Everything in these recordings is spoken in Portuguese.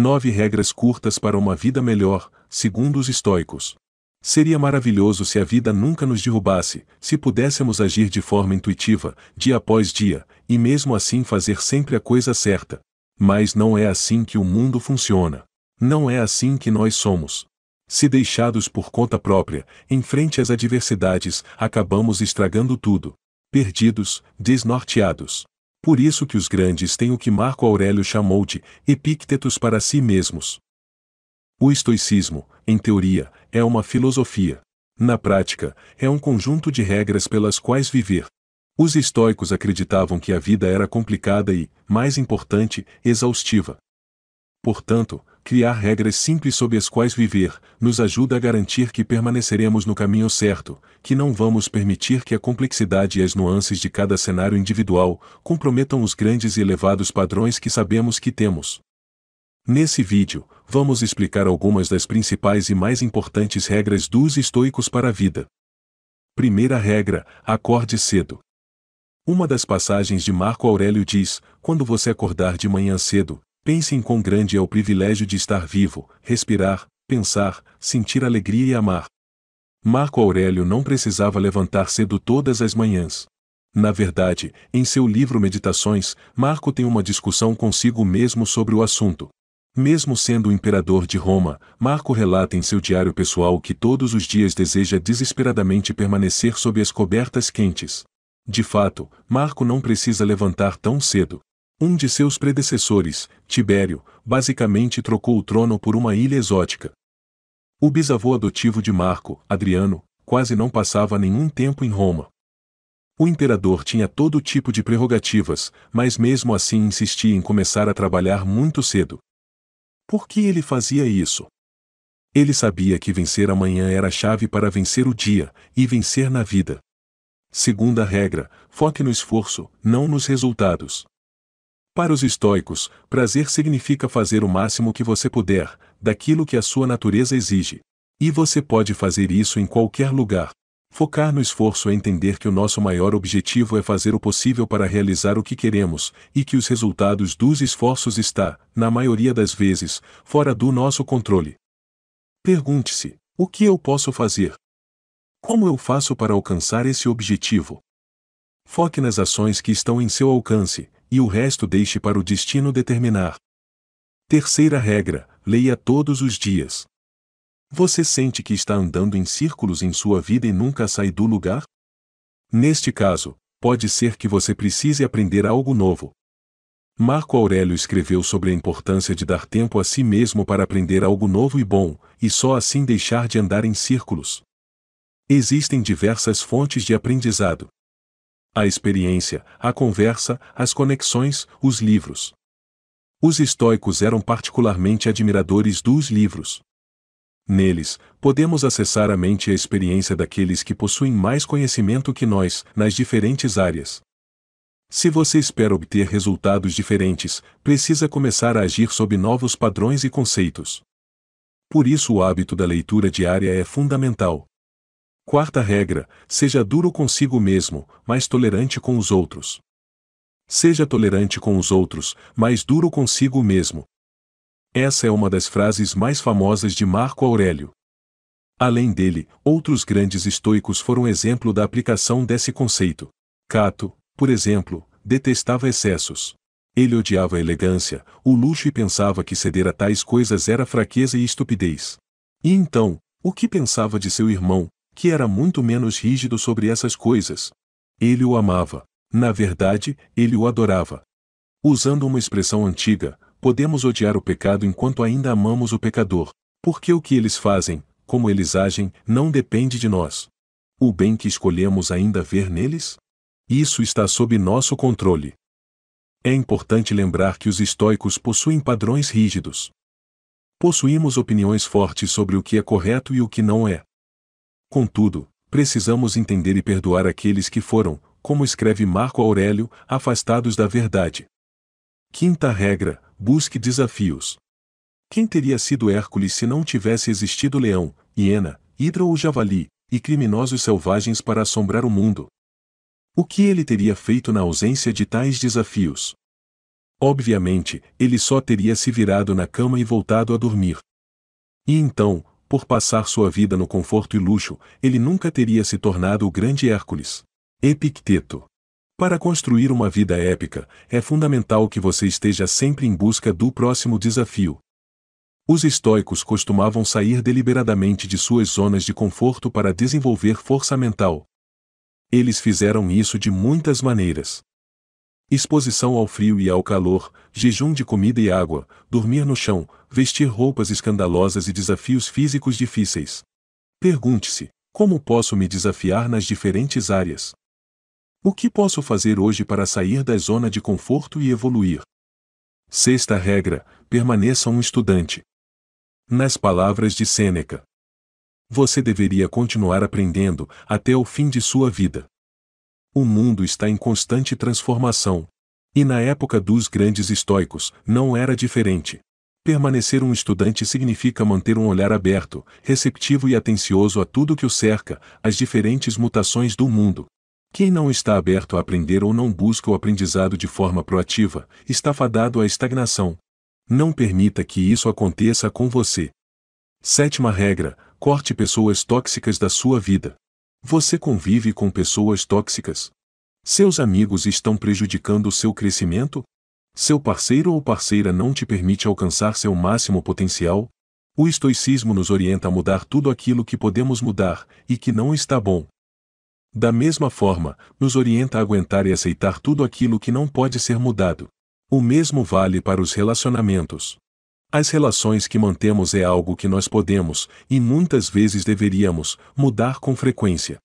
Nove regras curtas para uma vida melhor, segundo os estoicos. Seria maravilhoso se a vida nunca nos derrubasse, se pudéssemos agir de forma intuitiva, dia após dia, e mesmo assim fazer sempre a coisa certa. Mas não é assim que o mundo funciona. Não é assim que nós somos. Se deixados por conta própria, em frente às adversidades, acabamos estragando tudo. Perdidos, desnorteados. Por isso que os grandes têm o que Marco Aurélio chamou de epíctetos para si mesmos. O estoicismo, em teoria, é uma filosofia. Na prática, é um conjunto de regras pelas quais viver. Os estoicos acreditavam que a vida era complicada e, mais importante, exaustiva portanto, criar regras simples sob as quais viver, nos ajuda a garantir que permaneceremos no caminho certo, que não vamos permitir que a complexidade e as nuances de cada cenário individual comprometam os grandes e elevados padrões que sabemos que temos. Nesse vídeo, vamos explicar algumas das principais e mais importantes regras dos estoicos para a vida. Primeira regra: acorde cedo. Uma das passagens de Marco Aurélio diz: quando você acordar de manhã cedo, Pense em quão grande é o privilégio de estar vivo, respirar, pensar, sentir alegria e amar. Marco Aurélio não precisava levantar cedo todas as manhãs. Na verdade, em seu livro Meditações, Marco tem uma discussão consigo mesmo sobre o assunto. Mesmo sendo o imperador de Roma, Marco relata em seu diário pessoal que todos os dias deseja desesperadamente permanecer sob as cobertas quentes. De fato, Marco não precisa levantar tão cedo. Um de seus predecessores, Tibério, basicamente trocou o trono por uma ilha exótica. O bisavô adotivo de Marco, Adriano, quase não passava nenhum tempo em Roma. O imperador tinha todo tipo de prerrogativas, mas mesmo assim insistia em começar a trabalhar muito cedo. Por que ele fazia isso? Ele sabia que vencer amanhã era a chave para vencer o dia e vencer na vida. Segunda regra: foque no esforço, não nos resultados. Para os estoicos, prazer significa fazer o máximo que você puder, daquilo que a sua natureza exige. E você pode fazer isso em qualquer lugar. Focar no esforço é entender que o nosso maior objetivo é fazer o possível para realizar o que queremos, e que os resultados dos esforços está, na maioria das vezes, fora do nosso controle. Pergunte-se: o que eu posso fazer? Como eu faço para alcançar esse objetivo? Foque nas ações que estão em seu alcance, e o resto deixe para o destino determinar. Terceira regra: leia todos os dias. Você sente que está andando em círculos em sua vida e nunca sai do lugar? Neste caso, pode ser que você precise aprender algo novo. Marco Aurélio escreveu sobre a importância de dar tempo a si mesmo para aprender algo novo e bom, e só assim deixar de andar em círculos. Existem diversas fontes de aprendizado a experiência, a conversa, as conexões, os livros. Os estoicos eram particularmente admiradores dos livros. Neles, podemos acessar a mente e a experiência daqueles que possuem mais conhecimento que nós, nas diferentes áreas. Se você espera obter resultados diferentes, precisa começar a agir sob novos padrões e conceitos. Por isso, o hábito da leitura diária é fundamental, Quarta regra: seja duro consigo mesmo, mas tolerante com os outros. Seja tolerante com os outros, mas duro consigo mesmo. Essa é uma das frases mais famosas de Marco Aurélio. Além dele, outros grandes estoicos foram exemplo da aplicação desse conceito. Cato, por exemplo, detestava excessos. Ele odiava a elegância, o luxo e pensava que ceder a tais coisas era fraqueza e estupidez. E então, o que pensava de seu irmão, que era muito menos rígido sobre essas coisas. Ele o amava. Na verdade, ele o adorava. Usando uma expressão antiga, podemos odiar o pecado enquanto ainda amamos o pecador, porque o que eles fazem, como eles agem, não depende de nós. O bem que escolhemos ainda ver neles? Isso está sob nosso controle. É importante lembrar que os estoicos possuem padrões rígidos. Possuímos opiniões fortes sobre o que é correto e o que não é. Contudo, precisamos entender e perdoar aqueles que foram, como escreve Marco Aurélio, afastados da verdade. Quinta regra: busque desafios. Quem teria sido Hércules se não tivesse existido leão, hiena, hidra ou javali, e criminosos selvagens para assombrar o mundo? O que ele teria feito na ausência de tais desafios? Obviamente, ele só teria se virado na cama e voltado a dormir. E então, por passar sua vida no conforto e luxo, ele nunca teria se tornado o grande Hércules. Epicteto. Para construir uma vida épica, é fundamental que você esteja sempre em busca do próximo desafio. Os estoicos costumavam sair deliberadamente de suas zonas de conforto para desenvolver força mental. Eles fizeram isso de muitas maneiras. Exposição ao frio e ao calor, jejum de comida e água, dormir no chão, vestir roupas escandalosas e desafios físicos difíceis. Pergunte-se: como posso me desafiar nas diferentes áreas? O que posso fazer hoje para sair da zona de conforto e evoluir? Sexta regra: permaneça um estudante. Nas palavras de Sêneca, você deveria continuar aprendendo até o fim de sua vida. O mundo está em constante transformação. E na época dos grandes estoicos, não era diferente. Permanecer um estudante significa manter um olhar aberto, receptivo e atencioso a tudo que o cerca, as diferentes mutações do mundo. Quem não está aberto a aprender ou não busca o aprendizado de forma proativa, está fadado à estagnação. Não permita que isso aconteça com você. Sétima regra: corte pessoas tóxicas da sua vida. Você convive com pessoas tóxicas? Seus amigos estão prejudicando seu crescimento? Seu parceiro ou parceira não te permite alcançar seu máximo potencial? O estoicismo nos orienta a mudar tudo aquilo que podemos mudar e que não está bom. Da mesma forma, nos orienta a aguentar e aceitar tudo aquilo que não pode ser mudado. O mesmo vale para os relacionamentos. As relações que mantemos é algo que nós podemos, e muitas vezes deveríamos, mudar com frequência.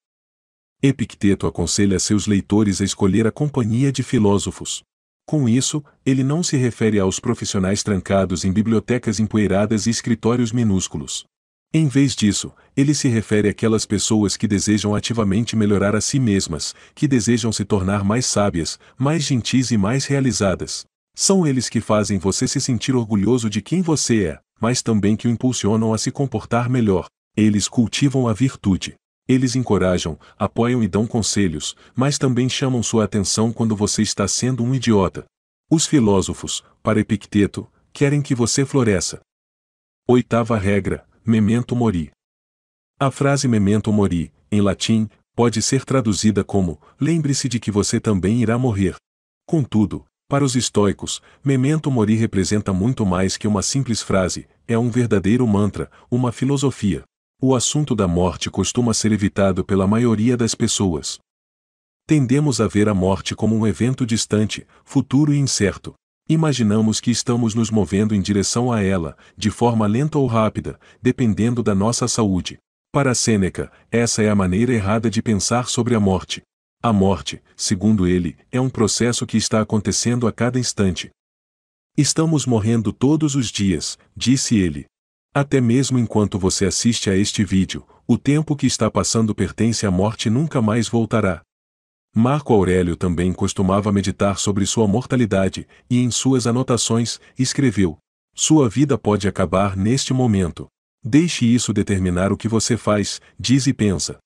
Epicteto aconselha seus leitores a escolher a companhia de filósofos. Com isso, ele não se refere aos profissionais trancados em bibliotecas empoeiradas e escritórios minúsculos. Em vez disso, ele se refere àquelas pessoas que desejam ativamente melhorar a si mesmas, que desejam se tornar mais sábias, mais gentis e mais realizadas. São eles que fazem você se sentir orgulhoso de quem você é, mas também que o impulsionam a se comportar melhor. Eles cultivam a virtude. Eles encorajam, apoiam e dão conselhos, mas também chamam sua atenção quando você está sendo um idiota. Os filósofos, para Epicteto, querem que você floresça. Oitava regra: Memento mori. A frase memento mori, em latim, pode ser traduzida como lembre-se de que você também irá morrer. Contudo, para os estoicos, memento mori representa muito mais que uma simples frase, é um verdadeiro mantra, uma filosofia. O assunto da morte costuma ser evitado pela maioria das pessoas. Tendemos a ver a morte como um evento distante, futuro e incerto. Imaginamos que estamos nos movendo em direção a ela, de forma lenta ou rápida, dependendo da nossa saúde. Para Sêneca, essa é a maneira errada de pensar sobre a morte. A morte, segundo ele, é um processo que está acontecendo a cada instante. Estamos morrendo todos os dias, disse ele. Até mesmo enquanto você assiste a este vídeo, o tempo que está passando pertence à morte e nunca mais voltará. Marco Aurélio também costumava meditar sobre sua mortalidade, e em suas anotações, escreveu: Sua vida pode acabar neste momento. Deixe isso determinar o que você faz, diz e pensa.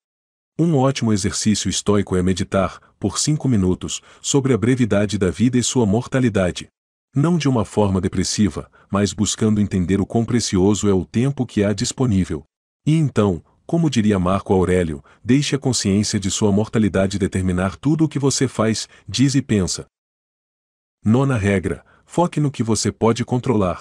Um ótimo exercício estoico é meditar, por cinco minutos, sobre a brevidade da vida e sua mortalidade. Não de uma forma depressiva, mas buscando entender o quão precioso é o tempo que há disponível. E então, como diria Marco Aurélio, deixe a consciência de sua mortalidade determinar tudo o que você faz, diz e pensa. Nona regra: foque no que você pode controlar.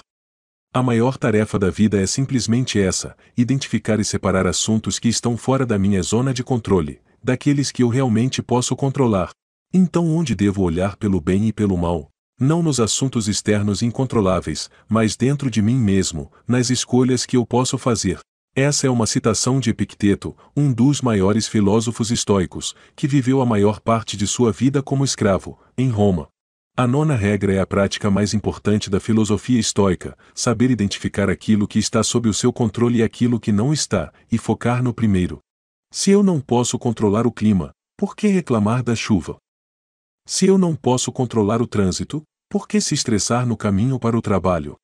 A maior tarefa da vida é simplesmente essa: identificar e separar assuntos que estão fora da minha zona de controle, daqueles que eu realmente posso controlar. Então, onde devo olhar pelo bem e pelo mal? Não nos assuntos externos incontroláveis, mas dentro de mim mesmo, nas escolhas que eu posso fazer. Essa é uma citação de Epicteto, um dos maiores filósofos estoicos, que viveu a maior parte de sua vida como escravo, em Roma. A nona regra é a prática mais importante da filosofia estoica, saber identificar aquilo que está sob o seu controle e aquilo que não está, e focar no primeiro. Se eu não posso controlar o clima, por que reclamar da chuva? Se eu não posso controlar o trânsito, por que se estressar no caminho para o trabalho?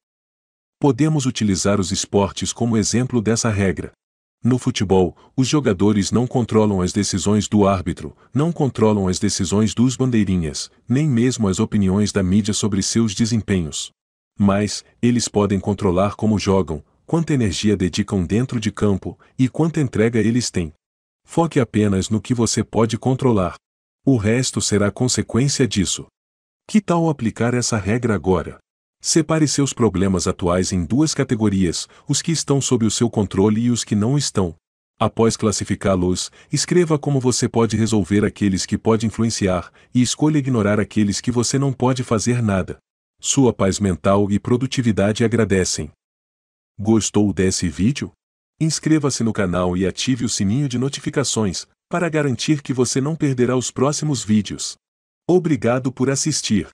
Podemos utilizar os esportes como exemplo dessa regra. No futebol, os jogadores não controlam as decisões do árbitro, não controlam as decisões dos bandeirinhas, nem mesmo as opiniões da mídia sobre seus desempenhos. Mas, eles podem controlar como jogam, quanta energia dedicam dentro de campo e quanta entrega eles têm. Foque apenas no que você pode controlar. O resto será consequência disso. Que tal aplicar essa regra agora? Separe seus problemas atuais em duas categorias, os que estão sob o seu controle e os que não estão. Após classificá-los, escreva como você pode resolver aqueles que pode influenciar e escolha ignorar aqueles que você não pode fazer nada. Sua paz mental e produtividade agradecem. Gostou desse vídeo? Inscreva-se no canal e ative o sininho de notificações para garantir que você não perderá os próximos vídeos. Obrigado por assistir.